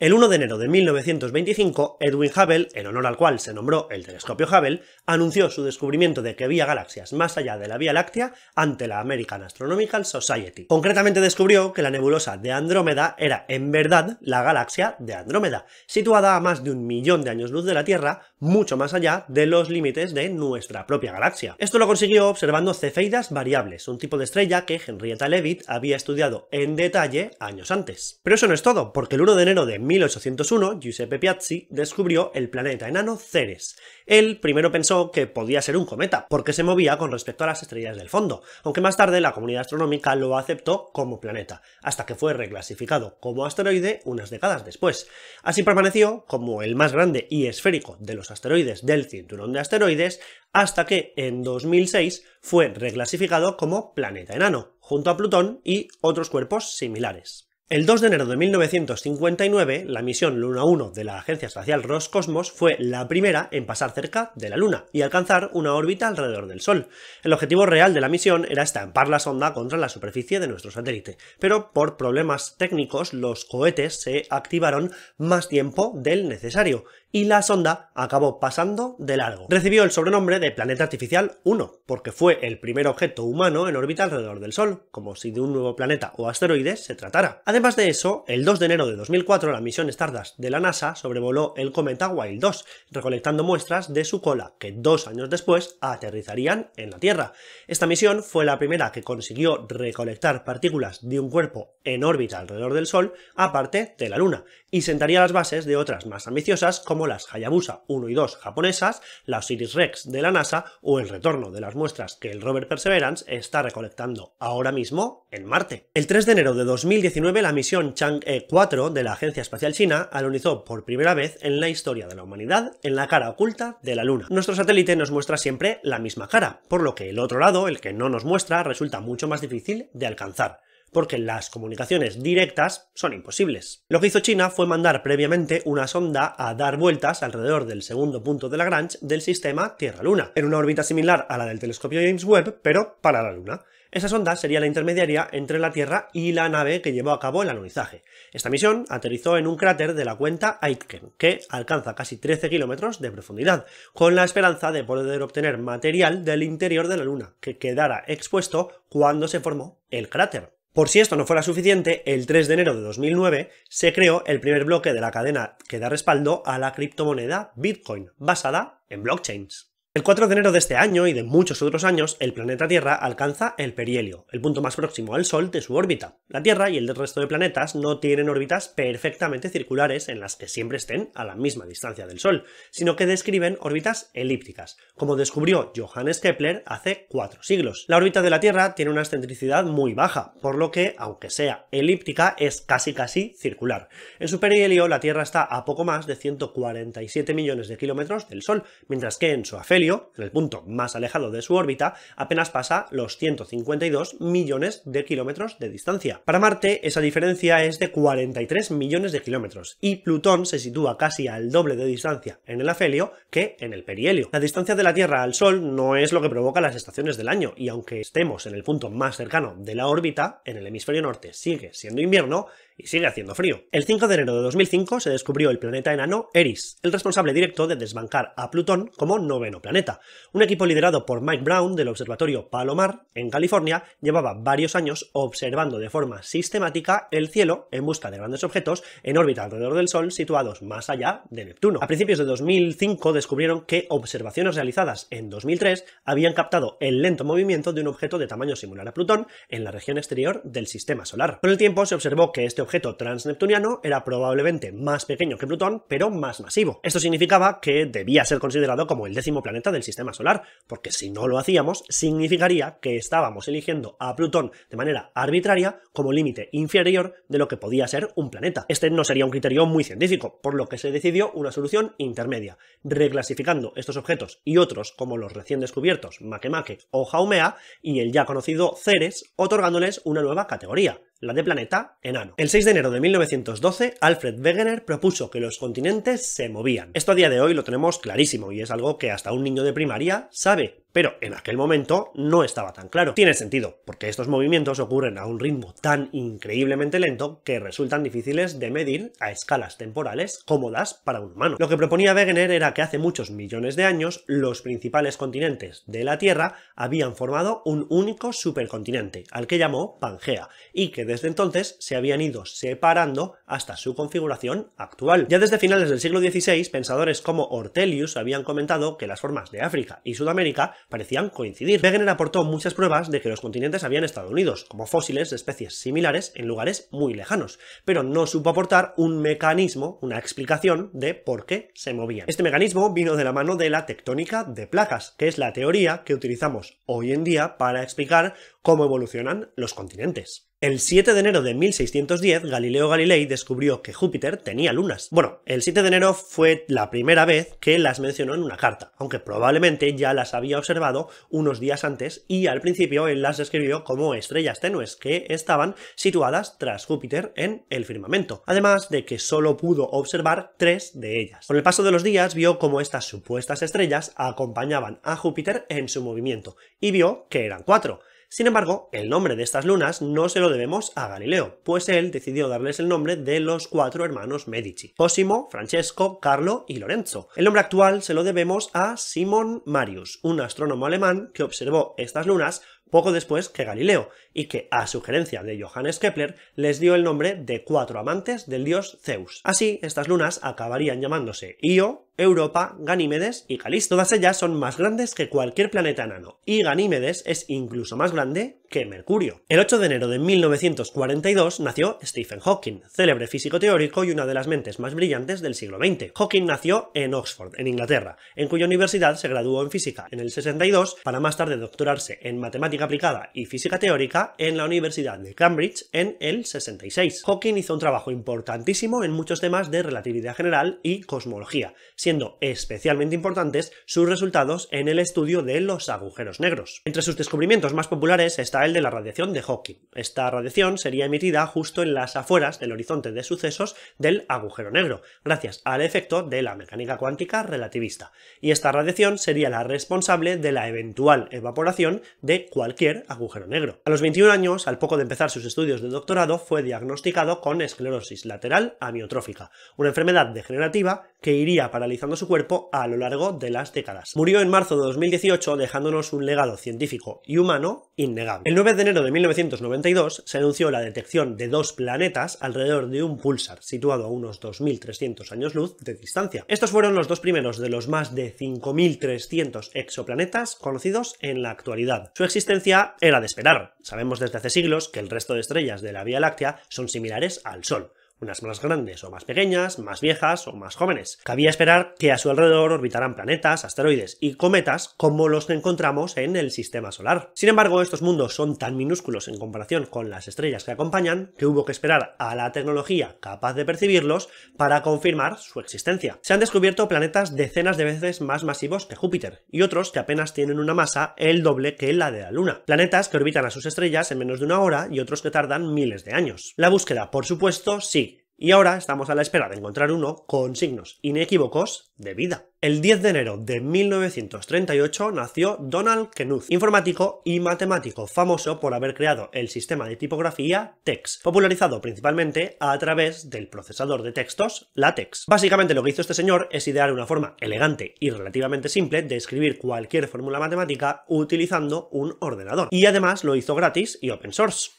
El 1 de enero de 1925, Edwin Hubble, en honor al cual se nombró el telescopio Hubble, anunció su descubrimiento de que había galaxias más allá de la Vía Láctea ante la American Astronomical Society. Concretamente descubrió que la nebulosa de Andrómeda era en verdad la galaxia de Andrómeda, situada a más de un millón de años luz de la Tierra, mucho más allá de los límites de nuestra propia galaxia. Esto lo consiguió observando cefeidas variables, un tipo de estrella que Henrietta Leavitt había estudiado en detalle años antes. Pero eso no es todo, porque el 1 de enero de 1801, Giuseppe Piazzi descubrió el planeta enano Ceres. Él primero pensó que podía ser un cometa, porque se movía con respecto a las estrellas del fondo, aunque más tarde la comunidad astronómica lo aceptó como planeta, hasta que fue reclasificado como asteroide unas décadas después. Así permaneció como el más grande y esférico de los asteroides del cinturón de asteroides, hasta que en 2006 fue reclasificado como planeta enano, junto a Plutón y otros cuerpos similares. El 2 de enero de 1959, la misión Luna 1 de la Agencia Espacial Roscosmos fue la primera en pasar cerca de la Luna y alcanzar una órbita alrededor del Sol. El objetivo real de la misión era estampar la sonda contra la superficie de nuestro satélite, pero por problemas técnicos los cohetes se activaron más tiempo del necesario y la sonda acabó pasando de largo. Recibió el sobrenombre de Planeta Artificial 1, porque fue el primer objeto humano en órbita alrededor del Sol, como si de un nuevo planeta o asteroide se tratara. Además de eso, el 2 de enero de 2004 la misión Stardust de la NASA sobrevoló el cometa Wild 2, recolectando muestras de su cola, que dos años después aterrizarían en la Tierra. Esta misión fue la primera que consiguió recolectar partículas de un cuerpo en órbita alrededor del Sol, aparte de la Luna, y sentaría las bases de otras más ambiciosas como las Hayabusa 1 y 2 japonesas, las Iris rex de la NASA o el retorno de las muestras que el rover Perseverance está recolectando ahora mismo en Marte. El 3 de enero de 2019 la misión Chang'e 4 de la Agencia Espacial China alunizó por primera vez en la historia de la humanidad en la cara oculta de la Luna. Nuestro satélite nos muestra siempre la misma cara, por lo que el otro lado, el que no nos muestra, resulta mucho más difícil de alcanzar porque las comunicaciones directas son imposibles. Lo que hizo China fue mandar previamente una sonda a dar vueltas alrededor del segundo punto de Lagrange del sistema Tierra-Luna, en una órbita similar a la del telescopio James Webb, pero para la Luna. Esa sonda sería la intermediaria entre la Tierra y la nave que llevó a cabo el alunizaje. Esta misión aterrizó en un cráter de la cuenta Aitken, que alcanza casi 13 kilómetros de profundidad, con la esperanza de poder obtener material del interior de la Luna, que quedara expuesto cuando se formó el cráter. Por si esto no fuera suficiente, el 3 de enero de 2009 se creó el primer bloque de la cadena que da respaldo a la criptomoneda Bitcoin, basada en blockchains. El 4 de enero de este año y de muchos otros años, el planeta Tierra alcanza el perihelio, el punto más próximo al Sol de su órbita. La Tierra y el resto de planetas no tienen órbitas perfectamente circulares en las que siempre estén a la misma distancia del Sol, sino que describen órbitas elípticas, como descubrió Johannes Kepler hace cuatro siglos. La órbita de la Tierra tiene una excentricidad muy baja, por lo que, aunque sea elíptica, es casi casi circular. En su perihelio, la Tierra está a poco más de 147 millones de kilómetros del Sol, mientras que en su afelio en el punto más alejado de su órbita, apenas pasa los 152 millones de kilómetros de distancia. Para Marte, esa diferencia es de 43 millones de kilómetros, y Plutón se sitúa casi al doble de distancia en el afelio que en el perihelio. La distancia de la Tierra al Sol no es lo que provoca las estaciones del año, y aunque estemos en el punto más cercano de la órbita, en el hemisferio norte sigue siendo invierno, y sigue haciendo frío. El 5 de enero de 2005 se descubrió el planeta enano Eris, el responsable directo de desbancar a Plutón como noveno planeta. Un equipo liderado por Mike Brown del Observatorio Palomar, en California, llevaba varios años observando de forma sistemática el cielo en busca de grandes objetos en órbita alrededor del Sol situados más allá de Neptuno. A principios de 2005 descubrieron que observaciones realizadas en 2003 habían captado el lento movimiento de un objeto de tamaño similar a Plutón en la región exterior del sistema solar. Con el tiempo se observó que este objeto transneptuniano era probablemente más pequeño que Plutón, pero más masivo. Esto significaba que debía ser considerado como el décimo planeta del sistema solar, porque si no lo hacíamos, significaría que estábamos eligiendo a Plutón de manera arbitraria como límite inferior de lo que podía ser un planeta. Este no sería un criterio muy científico, por lo que se decidió una solución intermedia, reclasificando estos objetos y otros como los recién descubiertos Makemake o Haumea y el ya conocido Ceres, otorgándoles una nueva categoría, la de planeta enano. El 6 de enero de 1912, Alfred Wegener propuso que los continentes se movían. Esto a día de hoy lo tenemos clarísimo y es algo que hasta un niño de primaria sabe, pero en aquel momento no estaba tan claro. Tiene sentido, porque estos movimientos ocurren a un ritmo tan increíblemente lento que resultan difíciles de medir a escalas temporales cómodas para un humano. Lo que proponía Wegener era que hace muchos millones de años los principales continentes de la Tierra habían formado un único supercontinente, al que llamó Pangea, y que desde entonces se habían ido separando hasta su configuración actual. Ya desde finales del siglo XVI, pensadores como Ortelius habían comentado que las formas de África y Sudamérica parecían coincidir. Wegener aportó muchas pruebas de que los continentes habían estado unidos, como fósiles de especies similares en lugares muy lejanos, pero no supo aportar un mecanismo, una explicación de por qué se movían. Este mecanismo vino de la mano de la tectónica de placas, que es la teoría que utilizamos hoy en día para explicar cómo evolucionan los continentes. El 7 de enero de 1610, Galileo Galilei descubrió que Júpiter tenía lunas. Bueno, el 7 de enero fue la primera vez que las mencionó en una carta, aunque probablemente ya las había observado unos días antes y al principio él las describió como estrellas tenues que estaban situadas tras Júpiter en el firmamento, además de que solo pudo observar tres de ellas. Con el paso de los días vio cómo estas supuestas estrellas acompañaban a Júpiter en su movimiento y vio que eran cuatro, sin embargo, el nombre de estas lunas no se lo debemos a Galileo, pues él decidió darles el nombre de los cuatro hermanos Medici, Cosimo, Francesco, Carlo y Lorenzo. El nombre actual se lo debemos a Simon Marius, un astrónomo alemán que observó estas lunas poco después que Galileo, y que, a sugerencia de Johannes Kepler, les dio el nombre de cuatro amantes del dios Zeus. Así, estas lunas acabarían llamándose Io, Europa, Ganímedes y Calisto. Todas ellas son más grandes que cualquier planeta enano, y Ganímedes es incluso más grande que Mercurio. El 8 de enero de 1942 nació Stephen Hawking, célebre físico teórico y una de las mentes más brillantes del siglo XX. Hawking nació en Oxford, en Inglaterra, en cuya universidad se graduó en física en el 62 para más tarde doctorarse en matemática aplicada y física teórica en la Universidad de Cambridge en el 66. Hawking hizo un trabajo importantísimo en muchos temas de relatividad general y cosmología, siendo especialmente importantes sus resultados en el estudio de los agujeros negros. Entre sus descubrimientos más populares está el de la radiación de Hawking. Esta radiación sería emitida justo en las afueras del horizonte de sucesos del agujero negro, gracias al efecto de la mecánica cuántica relativista. Y esta radiación sería la responsable de la eventual evaporación de cualquier agujero negro. A los 21 años, al poco de empezar sus estudios de doctorado, fue diagnosticado con esclerosis lateral amiotrófica, una enfermedad degenerativa que iría paralizando su cuerpo a lo largo de las décadas. Murió en marzo de 2018 dejándonos un legado científico y humano innegable. El 9 de enero de 1992 se anunció la detección de dos planetas alrededor de un pulsar situado a unos 2.300 años luz de distancia. Estos fueron los dos primeros de los más de 5.300 exoplanetas conocidos en la actualidad. Su existencia era de esperar. Sabemos desde hace siglos que el resto de estrellas de la Vía Láctea son similares al Sol unas más grandes o más pequeñas, más viejas o más jóvenes. Cabía esperar que a su alrededor orbitaran planetas, asteroides y cometas como los que encontramos en el sistema solar. Sin embargo, estos mundos son tan minúsculos en comparación con las estrellas que acompañan que hubo que esperar a la tecnología capaz de percibirlos para confirmar su existencia. Se han descubierto planetas decenas de veces más masivos que Júpiter y otros que apenas tienen una masa el doble que la de la Luna. Planetas que orbitan a sus estrellas en menos de una hora y otros que tardan miles de años. La búsqueda, por supuesto, sí. Y ahora estamos a la espera de encontrar uno con signos inequívocos de vida. El 10 de enero de 1938 nació Donald Knuth, informático y matemático famoso por haber creado el sistema de tipografía TeX, popularizado principalmente a través del procesador de textos LaTeX. Básicamente lo que hizo este señor es idear una forma elegante y relativamente simple de escribir cualquier fórmula matemática utilizando un ordenador. Y además lo hizo gratis y open source.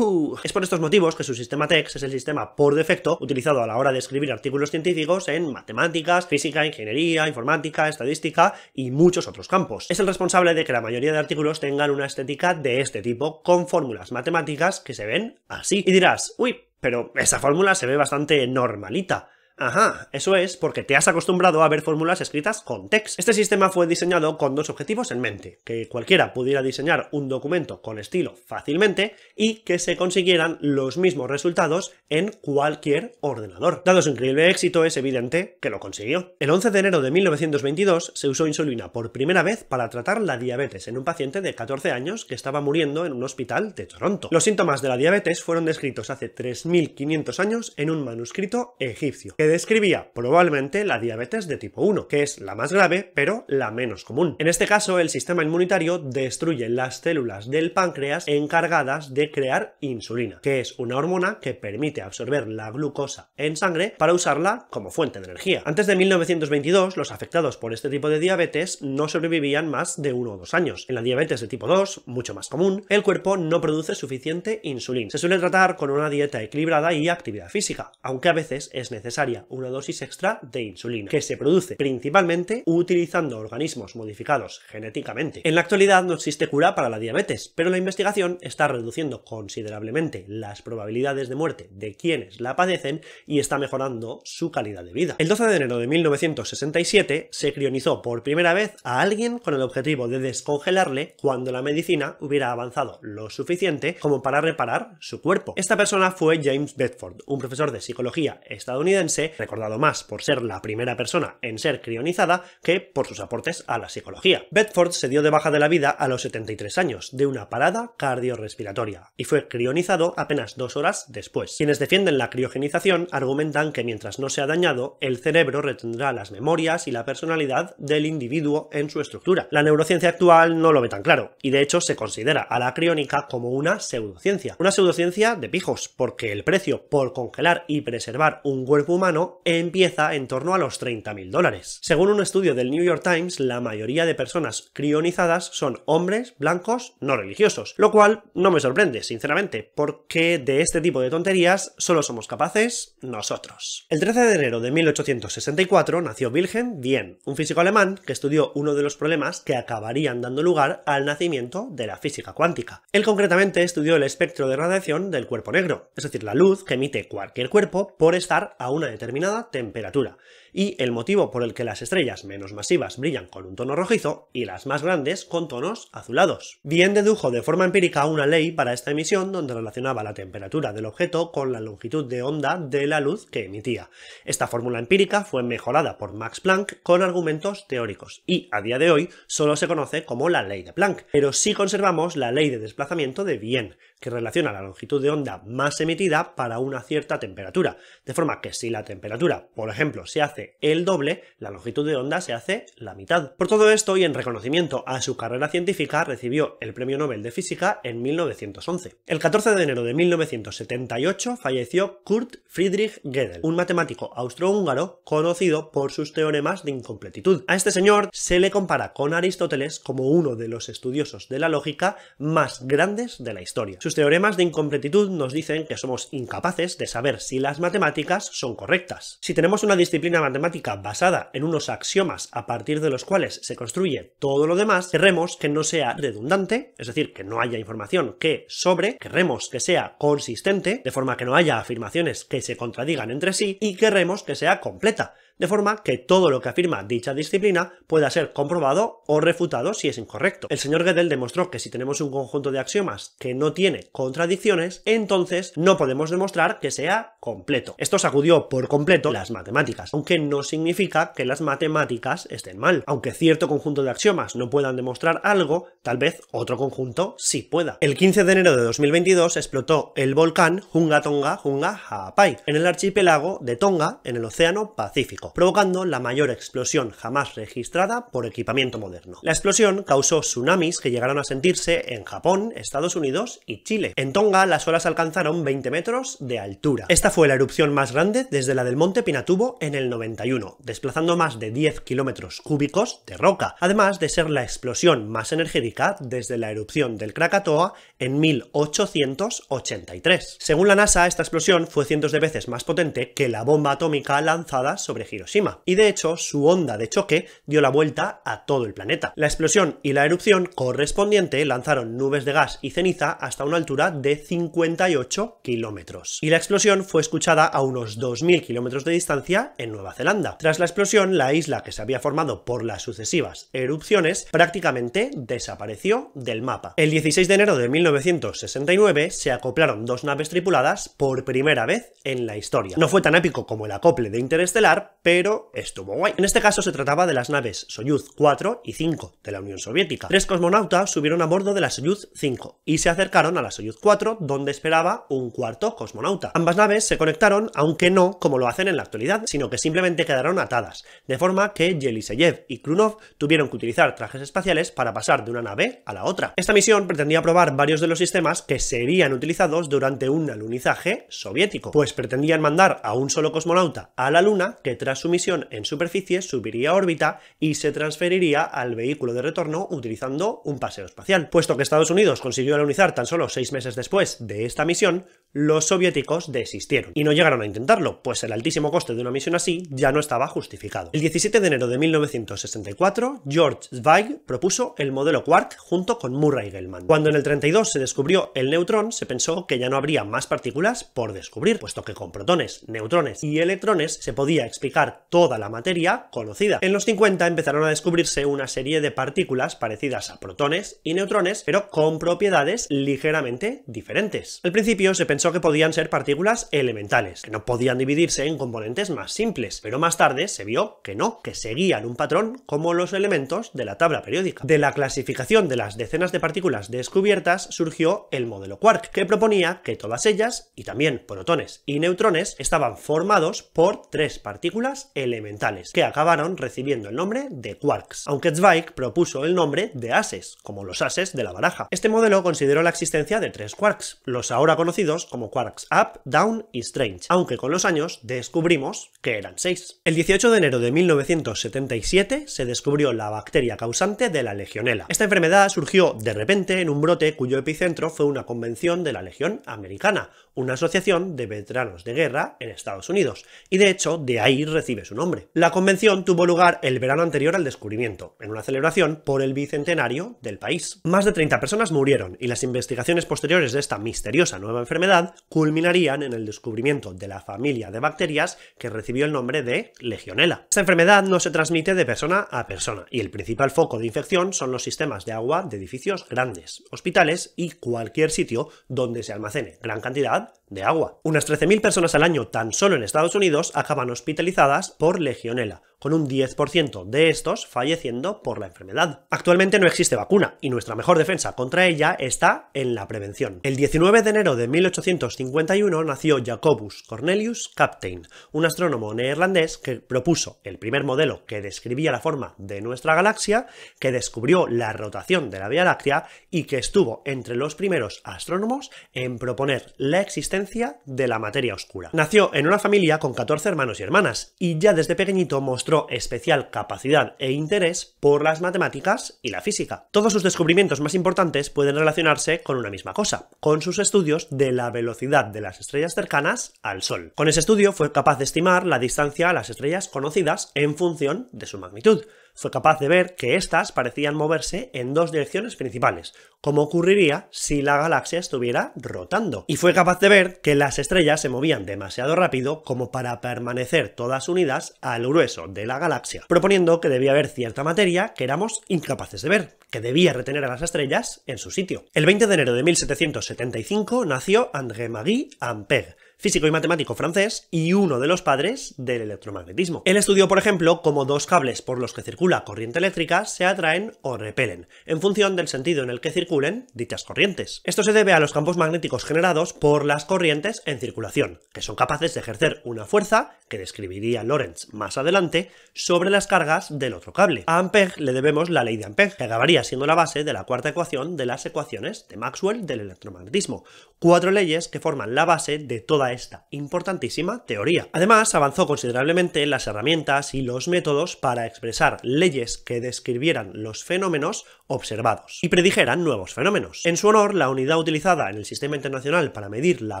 Es por estos motivos que su sistema TEX es el sistema por defecto utilizado a la hora de escribir artículos científicos en matemáticas, física, ingeniería, informática, estadística y muchos otros campos. Es el responsable de que la mayoría de artículos tengan una estética de este tipo con fórmulas matemáticas que se ven así. Y dirás, uy, pero esa fórmula se ve bastante normalita. Ajá, eso es porque te has acostumbrado a ver fórmulas escritas con text. Este sistema fue diseñado con dos objetivos en mente, que cualquiera pudiera diseñar un documento con estilo fácilmente y que se consiguieran los mismos resultados en cualquier ordenador. Dado su increíble éxito, es evidente que lo consiguió. El 11 de enero de 1922 se usó insulina por primera vez para tratar la diabetes en un paciente de 14 años que estaba muriendo en un hospital de Toronto. Los síntomas de la diabetes fueron descritos hace 3.500 años en un manuscrito egipcio, describía probablemente la diabetes de tipo 1, que es la más grave, pero la menos común. En este caso, el sistema inmunitario destruye las células del páncreas encargadas de crear insulina, que es una hormona que permite absorber la glucosa en sangre para usarla como fuente de energía. Antes de 1922, los afectados por este tipo de diabetes no sobrevivían más de uno o dos años. En la diabetes de tipo 2, mucho más común, el cuerpo no produce suficiente insulina. Se suele tratar con una dieta equilibrada y actividad física, aunque a veces es necesaria una dosis extra de insulina, que se produce principalmente utilizando organismos modificados genéticamente. En la actualidad no existe cura para la diabetes, pero la investigación está reduciendo considerablemente las probabilidades de muerte de quienes la padecen y está mejorando su calidad de vida. El 12 de enero de 1967 se crionizó por primera vez a alguien con el objetivo de descongelarle cuando la medicina hubiera avanzado lo suficiente como para reparar su cuerpo. Esta persona fue James Bedford, un profesor de psicología estadounidense recordado más por ser la primera persona en ser crionizada que por sus aportes a la psicología. Bedford se dio de baja de la vida a los 73 años, de una parada cardiorrespiratoria, y fue crionizado apenas dos horas después. Quienes defienden la criogenización argumentan que mientras no se ha dañado, el cerebro retendrá las memorias y la personalidad del individuo en su estructura. La neurociencia actual no lo ve tan claro, y de hecho se considera a la criónica como una pseudociencia. Una pseudociencia de pijos, porque el precio por congelar y preservar un cuerpo humano empieza en torno a los 30.000 dólares. Según un estudio del New York Times, la mayoría de personas crionizadas son hombres blancos no religiosos, lo cual no me sorprende, sinceramente, porque de este tipo de tonterías solo somos capaces nosotros. El 13 de enero de 1864 nació Wilhelm Dien, un físico alemán que estudió uno de los problemas que acabarían dando lugar al nacimiento de la física cuántica. Él concretamente estudió el espectro de radiación del cuerpo negro, es decir, la luz que emite cualquier cuerpo por estar a una determinada temperatura y el motivo por el que las estrellas menos masivas brillan con un tono rojizo y las más grandes con tonos azulados. Bien dedujo de forma empírica una ley para esta emisión donde relacionaba la temperatura del objeto con la longitud de onda de la luz que emitía. Esta fórmula empírica fue mejorada por Max Planck con argumentos teóricos y a día de hoy solo se conoce como la ley de Planck, pero sí conservamos la ley de desplazamiento de Bien que relaciona la longitud de onda más emitida para una cierta temperatura, de forma que si la temperatura, por ejemplo, se hace el doble, la longitud de onda se hace la mitad. Por todo esto y en reconocimiento a su carrera científica recibió el Premio Nobel de Física en 1911. El 14 de enero de 1978 falleció Kurt Friedrich Gödel, un matemático austrohúngaro conocido por sus teoremas de incompletitud. A este señor se le compara con Aristóteles como uno de los estudiosos de la lógica más grandes de la historia. Sus teoremas de incompletitud nos dicen que somos incapaces de saber si las matemáticas son correctas. Si tenemos una disciplina matemática basada en unos axiomas a partir de los cuales se construye todo lo demás, querremos que no sea redundante, es decir, que no haya información que sobre, querremos que sea consistente, de forma que no haya afirmaciones que se contradigan entre sí, y querremos que sea completa, de forma que todo lo que afirma dicha disciplina pueda ser comprobado o refutado si es incorrecto. El señor Gödel demostró que si tenemos un conjunto de axiomas que no tiene contradicciones, entonces no podemos demostrar que sea completo. Esto sacudió por completo las matemáticas, aunque no significa que las matemáticas estén mal. Aunque cierto conjunto de axiomas no puedan demostrar algo, tal vez otro conjunto sí pueda. El 15 de enero de 2022 explotó el volcán Hunga Tonga Hunga Haapai en el archipiélago de Tonga en el Océano Pacífico provocando la mayor explosión jamás registrada por equipamiento moderno. La explosión causó tsunamis que llegaron a sentirse en Japón, Estados Unidos y Chile. En Tonga las olas alcanzaron 20 metros de altura. Esta fue la erupción más grande desde la del monte Pinatubo en el 91, desplazando más de 10 kilómetros cúbicos de roca, además de ser la explosión más energética desde la erupción del Krakatoa en 1883. Según la NASA, esta explosión fue cientos de veces más potente que la bomba atómica lanzada sobre Hiroshima y de hecho su onda de choque dio la vuelta a todo el planeta. La explosión y la erupción correspondiente lanzaron nubes de gas y ceniza hasta una altura de 58 kilómetros, y la explosión fue escuchada a unos 2.000 kilómetros de distancia en Nueva Zelanda. Tras la explosión, la isla que se había formado por las sucesivas erupciones prácticamente desapareció del mapa. El 16 de enero de 1969 se acoplaron dos naves tripuladas por primera vez en la historia. No fue tan épico como el acople de Interestelar, pero pero estuvo guay. En este caso se trataba de las naves Soyuz 4 y 5 de la Unión Soviética. Tres cosmonautas subieron a bordo de la Soyuz 5 y se acercaron a la Soyuz 4 donde esperaba un cuarto cosmonauta. Ambas naves se conectaron, aunque no como lo hacen en la actualidad, sino que simplemente quedaron atadas, de forma que Yeliseyev y Krunov tuvieron que utilizar trajes espaciales para pasar de una nave a la otra. Esta misión pretendía probar varios de los sistemas que serían utilizados durante un alunizaje soviético, pues pretendían mandar a un solo cosmonauta a la Luna que su misión en superficie subiría a órbita y se transferiría al vehículo de retorno utilizando un paseo espacial. Puesto que Estados Unidos consiguió alunizar tan solo seis meses después de esta misión, los soviéticos desistieron y no llegaron a intentarlo, pues el altísimo coste de una misión así ya no estaba justificado. El 17 de enero de 1964, George Zweig propuso el modelo quark junto con Murray Gell-Mann. Cuando en el 32 se descubrió el neutrón, se pensó que ya no habría más partículas por descubrir, puesto que con protones, neutrones y electrones se podía explicar toda la materia conocida. En los 50 empezaron a descubrirse una serie de partículas parecidas a protones y neutrones, pero con propiedades ligeramente diferentes. Al principio se pensó que podían ser partículas elementales, que no podían dividirse en componentes más simples, pero más tarde se vio que no, que seguían un patrón como los elementos de la tabla periódica. De la clasificación de las decenas de partículas descubiertas surgió el modelo quark, que proponía que todas ellas, y también protones y neutrones, estaban formados por tres partículas elementales, que acabaron recibiendo el nombre de quarks, aunque Zweig propuso el nombre de ases, como los ases de la baraja. Este modelo consideró la existencia de tres quarks, los ahora conocidos como quarks up, down y strange, aunque con los años descubrimos que eran seis. El 18 de enero de 1977 se descubrió la bacteria causante de la legionela. Esta enfermedad surgió de repente en un brote cuyo epicentro fue una convención de la Legión Americana, una asociación de veteranos de guerra en Estados Unidos, y de hecho de ahí recibe su nombre. La convención tuvo lugar el verano anterior al descubrimiento, en una celebración por el bicentenario del país. Más de 30 personas murieron y las investigaciones posteriores de esta misteriosa nueva enfermedad culminarían en el descubrimiento de la familia de bacterias que recibió el nombre de Legionella. Esta enfermedad no se transmite de persona a persona y el principal foco de infección son los sistemas de agua de edificios grandes, hospitales y cualquier sitio donde se almacene gran cantidad de agua. Unas 13.000 personas al año tan solo en Estados Unidos acaban hospitalizadas por legionela con un 10% de estos falleciendo por la enfermedad. Actualmente no existe vacuna y nuestra mejor defensa contra ella está en la prevención. El 19 de enero de 1851 nació Jacobus Cornelius Captain, un astrónomo neerlandés que propuso el primer modelo que describía la forma de nuestra galaxia, que descubrió la rotación de la Vía Láctea y que estuvo entre los primeros astrónomos en proponer la existencia de la materia oscura. Nació en una familia con 14 hermanos y hermanas y ya desde pequeñito mostró especial capacidad e interés por las matemáticas y la física. Todos sus descubrimientos más importantes pueden relacionarse con una misma cosa, con sus estudios de la velocidad de las estrellas cercanas al Sol. Con ese estudio fue capaz de estimar la distancia a las estrellas conocidas en función de su magnitud fue capaz de ver que éstas parecían moverse en dos direcciones principales, como ocurriría si la galaxia estuviera rotando. Y fue capaz de ver que las estrellas se movían demasiado rápido como para permanecer todas unidas al grueso de la galaxia, proponiendo que debía haber cierta materia que éramos incapaces de ver, que debía retener a las estrellas en su sitio. El 20 de enero de 1775 nació André-Marie Ampère, físico y matemático francés y uno de los padres del electromagnetismo. Él estudió, por ejemplo, cómo dos cables por los que circula corriente eléctrica se atraen o repelen, en función del sentido en el que circulen dichas corrientes. Esto se debe a los campos magnéticos generados por las corrientes en circulación, que son capaces de ejercer una fuerza, que describiría Lorentz más adelante, sobre las cargas del otro cable. A Ampere le debemos la ley de Ampere, que acabaría siendo la base de la cuarta ecuación de las ecuaciones de Maxwell del electromagnetismo, cuatro leyes que forman la base de toda esta importantísima teoría. Además, avanzó considerablemente las herramientas y los métodos para expresar leyes que describieran los fenómenos observados y predijeran nuevos fenómenos. En su honor, la unidad utilizada en el sistema internacional para medir la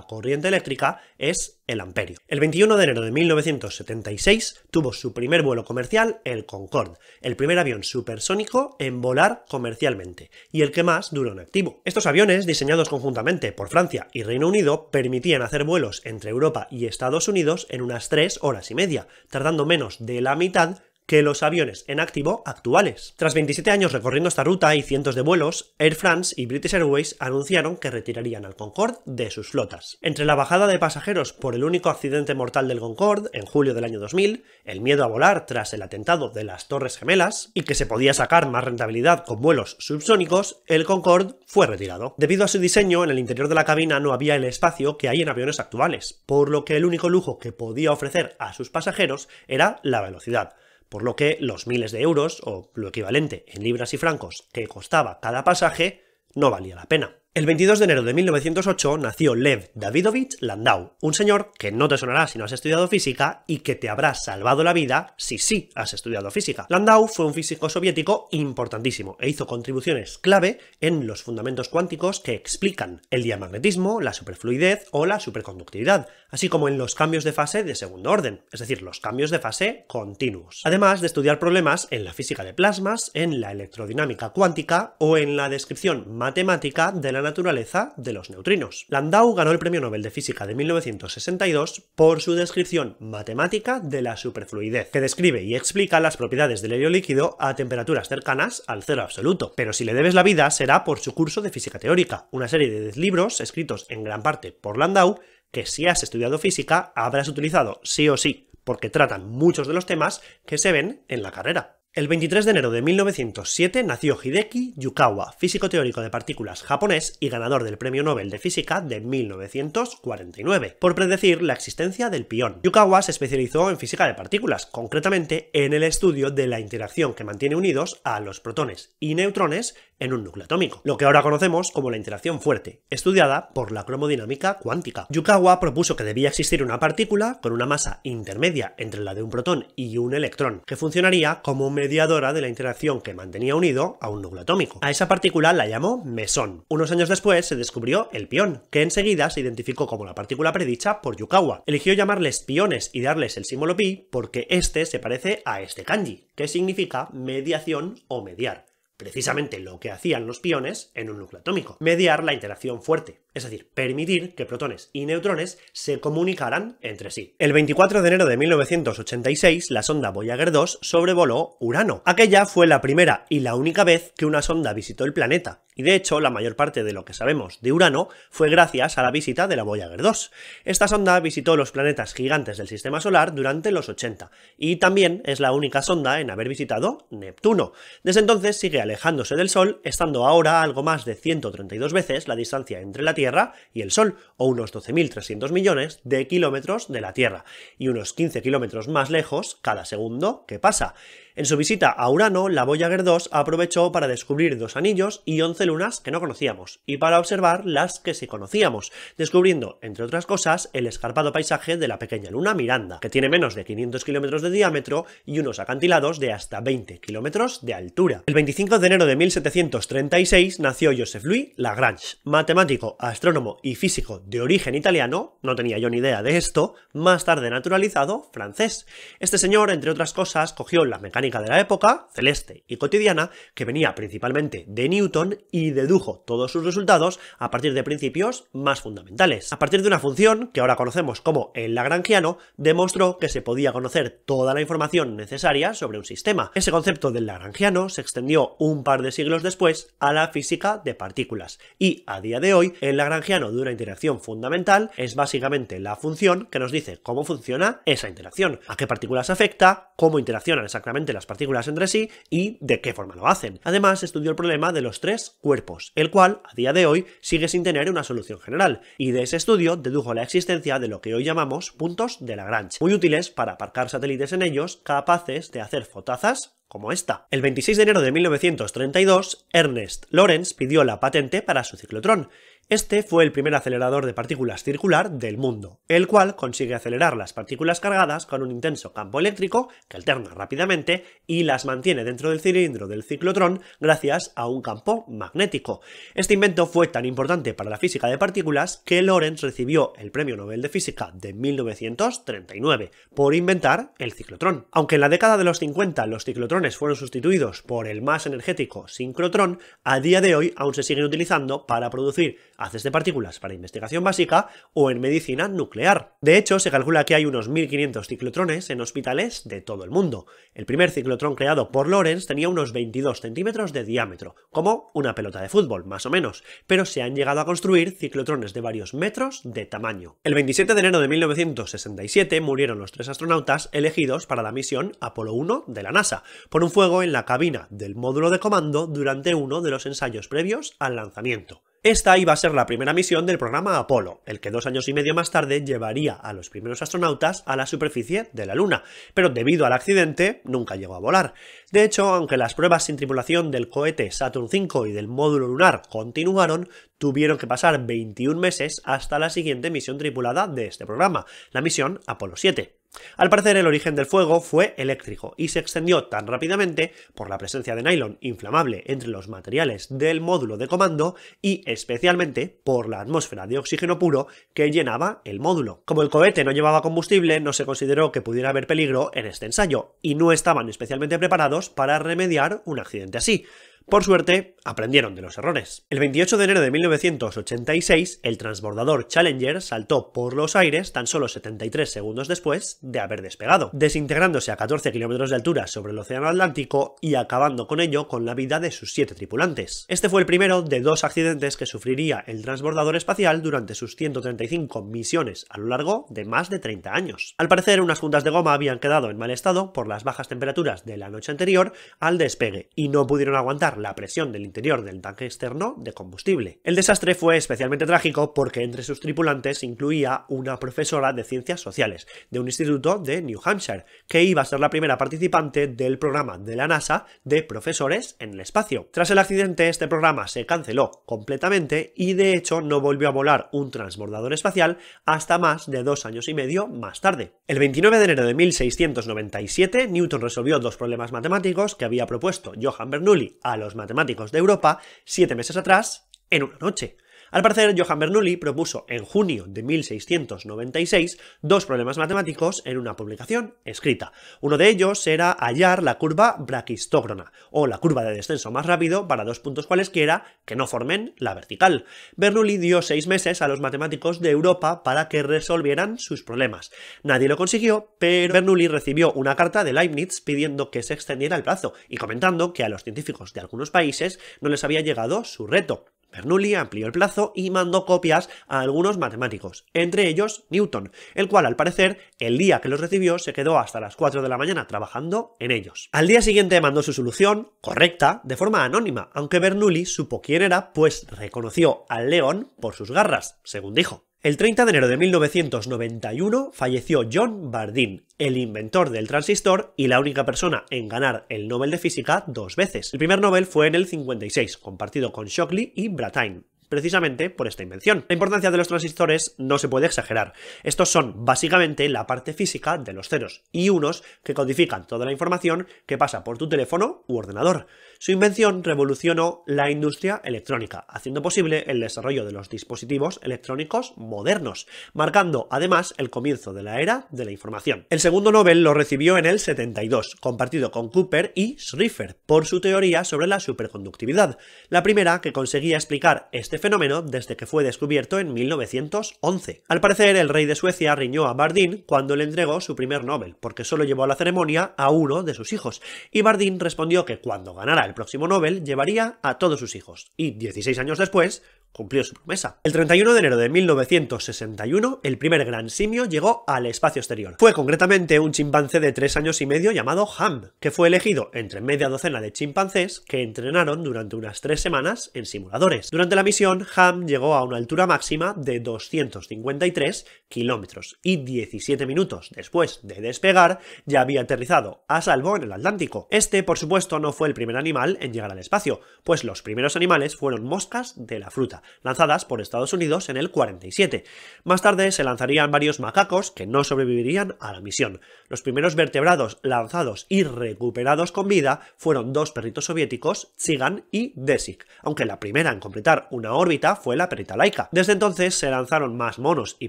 corriente eléctrica es el amperio. El 21 de enero de 1976 tuvo su primer vuelo comercial el Concorde, el primer avión supersónico en volar comercialmente y el que más duró en activo. Estos aviones, diseñados conjuntamente por Francia y Reino Unido, permitían hacer vuelos entre Europa y Estados Unidos en unas 3 horas y media, tardando menos de la mitad que los aviones en activo actuales. Tras 27 años recorriendo esta ruta y cientos de vuelos, Air France y British Airways anunciaron que retirarían al Concorde de sus flotas. Entre la bajada de pasajeros por el único accidente mortal del Concorde en julio del año 2000, el miedo a volar tras el atentado de las Torres Gemelas y que se podía sacar más rentabilidad con vuelos subsónicos, el Concorde fue retirado. Debido a su diseño, en el interior de la cabina no había el espacio que hay en aviones actuales, por lo que el único lujo que podía ofrecer a sus pasajeros era la velocidad por lo que los miles de euros, o lo equivalente en libras y francos, que costaba cada pasaje, no valía la pena. El 22 de enero de 1908 nació Lev Davidovich Landau, un señor que no te sonará si no has estudiado física y que te habrá salvado la vida si sí has estudiado física. Landau fue un físico soviético importantísimo e hizo contribuciones clave en los fundamentos cuánticos que explican el diamagnetismo, la superfluidez o la superconductividad, así como en los cambios de fase de segundo orden, es decir, los cambios de fase continuos. Además de estudiar problemas en la física de plasmas, en la electrodinámica cuántica o en la descripción matemática de la naturaleza de los neutrinos. Landau ganó el Premio Nobel de Física de 1962 por su descripción matemática de la superfluidez, que describe y explica las propiedades del helio líquido a temperaturas cercanas al cero absoluto. Pero si le debes la vida será por su curso de física teórica, una serie de libros escritos en gran parte por Landau que si has estudiado física habrás utilizado sí o sí, porque tratan muchos de los temas que se ven en la carrera. El 23 de enero de 1907 nació Hideki Yukawa, físico teórico de partículas japonés y ganador del Premio Nobel de Física de 1949, por predecir la existencia del pión. Yukawa se especializó en física de partículas, concretamente en el estudio de la interacción que mantiene unidos a los protones y neutrones en un núcleo atómico, lo que ahora conocemos como la interacción fuerte, estudiada por la cromodinámica cuántica. Yukawa propuso que debía existir una partícula con una masa intermedia entre la de un protón y un electrón, que funcionaría como un mediadora de la interacción que mantenía unido a un núcleo atómico. A esa partícula la llamó mesón. Unos años después se descubrió el pión, que enseguida se identificó como la partícula predicha por Yukawa. Eligió llamarles piones y darles el símbolo pi porque este se parece a este kanji, que significa mediación o mediar precisamente lo que hacían los piones en un núcleo atómico, mediar la interacción fuerte, es decir, permitir que protones y neutrones se comunicaran entre sí. El 24 de enero de 1986, la sonda Voyager 2 sobrevoló Urano. Aquella fue la primera y la única vez que una sonda visitó el planeta, y de hecho la mayor parte de lo que sabemos de Urano fue gracias a la visita de la Voyager 2. Esta sonda visitó los planetas gigantes del Sistema Solar durante los 80, y también es la única sonda en haber visitado Neptuno. Desde entonces sigue al alejándose del Sol, estando ahora algo más de 132 veces la distancia entre la Tierra y el Sol, o unos 12.300 millones de kilómetros de la Tierra, y unos 15 kilómetros más lejos cada segundo que pasa. En su visita a Urano, la Voyager 2 aprovechó para descubrir dos anillos y 11 lunas que no conocíamos, y para observar las que sí conocíamos, descubriendo, entre otras cosas, el escarpado paisaje de la pequeña luna Miranda, que tiene menos de 500 kilómetros de diámetro y unos acantilados de hasta 20 kilómetros de altura. El 25 de enero de 1736 nació Joseph Louis Lagrange, matemático, astrónomo y físico de origen italiano, no tenía yo ni idea de esto, más tarde naturalizado francés. Este señor, entre otras cosas, cogió la mecánica de la época, celeste y cotidiana, que venía principalmente de Newton y dedujo todos sus resultados a partir de principios más fundamentales. A partir de una función, que ahora conocemos como el lagrangiano, demostró que se podía conocer toda la información necesaria sobre un sistema. Ese concepto del lagrangiano se extendió un par de siglos después a la física de partículas y a día de hoy el lagrangiano de una interacción fundamental es básicamente la función que nos dice cómo funciona esa interacción, a qué partículas afecta, cómo interaccionan exactamente las partículas entre sí y de qué forma lo hacen. Además, estudió el problema de los tres cuerpos, el cual, a día de hoy, sigue sin tener una solución general, y de ese estudio dedujo la existencia de lo que hoy llamamos puntos de Lagrange, muy útiles para aparcar satélites en ellos capaces de hacer fotazas como esta. El 26 de enero de 1932, Ernest Lawrence pidió la patente para su ciclotrón, este fue el primer acelerador de partículas circular del mundo, el cual consigue acelerar las partículas cargadas con un intenso campo eléctrico que alterna rápidamente y las mantiene dentro del cilindro del ciclotrón gracias a un campo magnético. Este invento fue tan importante para la física de partículas que Lorenz recibió el Premio Nobel de Física de 1939 por inventar el ciclotrón. Aunque en la década de los 50 los ciclotrones fueron sustituidos por el más energético sincrotrón, a día de hoy aún se siguen utilizando para producir haces de partículas para investigación básica o en medicina nuclear. De hecho, se calcula que hay unos 1.500 ciclotrones en hospitales de todo el mundo. El primer ciclotrón creado por Lawrence tenía unos 22 centímetros de diámetro, como una pelota de fútbol, más o menos, pero se han llegado a construir ciclotrones de varios metros de tamaño. El 27 de enero de 1967 murieron los tres astronautas elegidos para la misión Apolo 1 de la NASA, por un fuego en la cabina del módulo de comando durante uno de los ensayos previos al lanzamiento. Esta iba a ser la primera misión del programa Apolo, el que dos años y medio más tarde llevaría a los primeros astronautas a la superficie de la Luna, pero debido al accidente nunca llegó a volar. De hecho, aunque las pruebas sin tripulación del cohete Saturn V y del módulo lunar continuaron, tuvieron que pasar 21 meses hasta la siguiente misión tripulada de este programa, la misión Apolo 7. Al parecer el origen del fuego fue eléctrico y se extendió tan rápidamente por la presencia de nylon inflamable entre los materiales del módulo de comando y especialmente por la atmósfera de oxígeno puro que llenaba el módulo. Como el cohete no llevaba combustible, no se consideró que pudiera haber peligro en este ensayo y no estaban especialmente preparados para remediar un accidente así, por suerte, aprendieron de los errores. El 28 de enero de 1986, el transbordador Challenger saltó por los aires tan solo 73 segundos después de haber despegado, desintegrándose a 14 kilómetros de altura sobre el Océano Atlántico y acabando con ello con la vida de sus siete tripulantes. Este fue el primero de dos accidentes que sufriría el transbordador espacial durante sus 135 misiones a lo largo de más de 30 años. Al parecer, unas juntas de goma habían quedado en mal estado por las bajas temperaturas de la noche anterior al despegue y no pudieron aguantar la presión del interior del tanque externo de combustible. El desastre fue especialmente trágico porque entre sus tripulantes incluía una profesora de ciencias sociales de un instituto de New Hampshire, que iba a ser la primera participante del programa de la NASA de profesores en el espacio. Tras el accidente, este programa se canceló completamente y de hecho no volvió a volar un transbordador espacial hasta más de dos años y medio más tarde. El 29 de enero de 1697, Newton resolvió dos problemas matemáticos que había propuesto Johann Bernoulli a los matemáticos de Europa siete meses atrás en una noche. Al parecer, Johann Bernoulli propuso en junio de 1696 dos problemas matemáticos en una publicación escrita. Uno de ellos era hallar la curva braquistógrona, o la curva de descenso más rápido para dos puntos cualesquiera que no formen la vertical. Bernoulli dio seis meses a los matemáticos de Europa para que resolvieran sus problemas. Nadie lo consiguió, pero Bernoulli recibió una carta de Leibniz pidiendo que se extendiera el plazo y comentando que a los científicos de algunos países no les había llegado su reto. Bernoulli amplió el plazo y mandó copias a algunos matemáticos, entre ellos Newton, el cual al parecer el día que los recibió se quedó hasta las 4 de la mañana trabajando en ellos. Al día siguiente mandó su solución, correcta, de forma anónima, aunque Bernoulli supo quién era, pues reconoció al león por sus garras, según dijo. El 30 de enero de 1991 falleció John Bardeen, el inventor del transistor y la única persona en ganar el Nobel de Física dos veces. El primer Nobel fue en el 56, compartido con Shockley y Brattain precisamente por esta invención. La importancia de los transistores no se puede exagerar. Estos son básicamente la parte física de los ceros y unos que codifican toda la información que pasa por tu teléfono u ordenador. Su invención revolucionó la industria electrónica, haciendo posible el desarrollo de los dispositivos electrónicos modernos, marcando además el comienzo de la era de la información. El segundo Nobel lo recibió en el 72, compartido con Cooper y Schrieffer, por su teoría sobre la superconductividad, la primera que conseguía explicar este este fenómeno desde que fue descubierto en 1911. Al parecer, el rey de Suecia riñó a Bardín cuando le entregó su primer Nobel, porque solo llevó a la ceremonia a uno de sus hijos, y Bardin respondió que cuando ganara el próximo Nobel llevaría a todos sus hijos, y 16 años después cumplió su promesa. El 31 de enero de 1961, el primer gran simio llegó al espacio exterior. Fue concretamente un chimpancé de tres años y medio llamado Ham, que fue elegido entre media docena de chimpancés que entrenaron durante unas tres semanas en simuladores. Durante la misión, Ham llegó a una altura máxima de 253 kilómetros y 17 minutos después de despegar ya había aterrizado a salvo en el Atlántico. Este, por supuesto, no fue el primer animal en llegar al espacio, pues los primeros animales fueron moscas de la fruta lanzadas por Estados Unidos en el 47. Más tarde se lanzarían varios macacos que no sobrevivirían a la misión. Los primeros vertebrados lanzados y recuperados con vida fueron dos perritos soviéticos, Tsigan y Desik, aunque la primera en completar una órbita fue la perrita laica. Desde entonces se lanzaron más monos y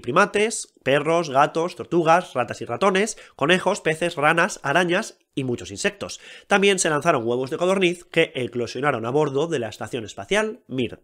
primates, perros, gatos, tortugas, ratas y ratones, conejos, peces, ranas, arañas y muchos insectos. También se lanzaron huevos de codorniz que eclosionaron a bordo de la estación espacial Mir.